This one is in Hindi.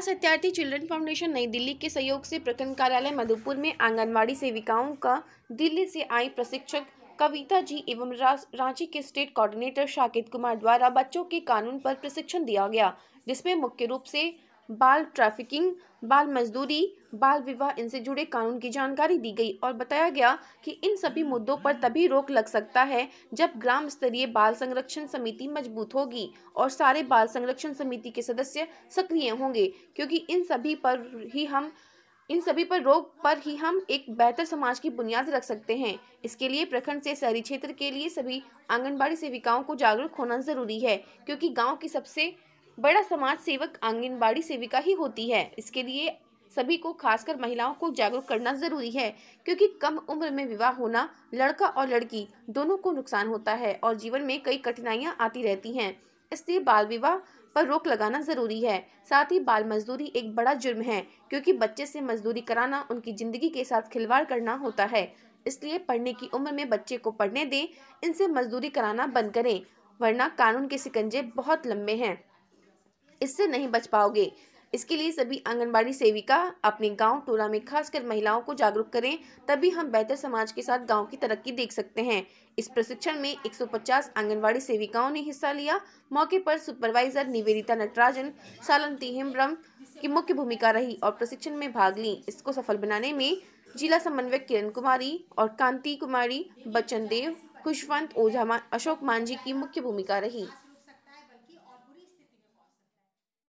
विकास सत्यार्थी चिल्ड्रन फाउंडेशन नई दिल्ली के सहयोग से प्रखंड कार्यालय मधुपुर में आंगनवाड़ी सेविकाओं का दिल्ली से आई प्रशिक्षक कविता जी एवं रांची के स्टेट कोऑर्डिनेटर शाकिद कुमार द्वारा बच्चों के कानून पर प्रशिक्षण दिया गया जिसमें मुख्य रूप से बाल ट्रैफिकिंग बाल मजदूरी बाल विवाह इनसे जुड़े कानून की जानकारी दी गई और बताया गया कि इन सभी मुद्दों पर तभी रोक लग सकता है जब ग्राम स्तरीय बाल संरक्षण समिति मजबूत होगी और सारे बाल संरक्षण समिति के सदस्य सक्रिय होंगे क्योंकि इन सभी पर ही हम इन सभी पर रोक पर ही हम एक बेहतर समाज की बुनियाद रख सकते हैं इसके लिए प्रखंड से शहरी क्षेत्र के लिए सभी आंगनबाड़ी सेविकाओं को जागरूक होना जरूरी है क्योंकि गांव की सबसे बड़ा समाज सेवक आंगनबाड़ी सेविका ही होती है इसके लिए सभी को खासकर महिलाओं को जागरूक करना जरूरी है क्योंकि कम उम्र में विवाह होना लड़का और लड़की दोनों को नुकसान होता है और जीवन में कई कठिनाइयां आती रहती हैं इसलिए बाल विवाह पर रोक लगाना जरूरी है साथ ही बाल मजदूरी एक बड़ा जुर्म है क्योंकि बच्चे से मजदूरी कराना उनकी जिंदगी के साथ खिलवाड़ करना होता है इसलिए पढ़ने की उम्र में बच्चे को पढ़ने दें इनसे मजदूरी कराना बंद करें वरना कानून के सिकंजे बहुत लंबे हैं इससे नहीं बच पाओगे इसके लिए सभी आंगनबाड़ी सेविका अपने गांव टोला में खासकर महिलाओं को जागरूक करें तभी हम बेहतर समाज के साथ गांव की तरक्की देख सकते हैं इस प्रशिक्षण में 150 आंगनबाड़ी सेविकाओं ने हिस्सा लिया मौके पर सुपरवाइजर निवेदिता नटराजन सालंती हिम्ब्रम की मुख्य भूमिका रही और प्रशिक्षण में भाग ली इसको सफल बनाने में जिला समन्वयक किरण कुमारी और कांति कुमारी बच्चन देव खुशवंत ओझा अशोक मांझी की मुख्य भूमिका रही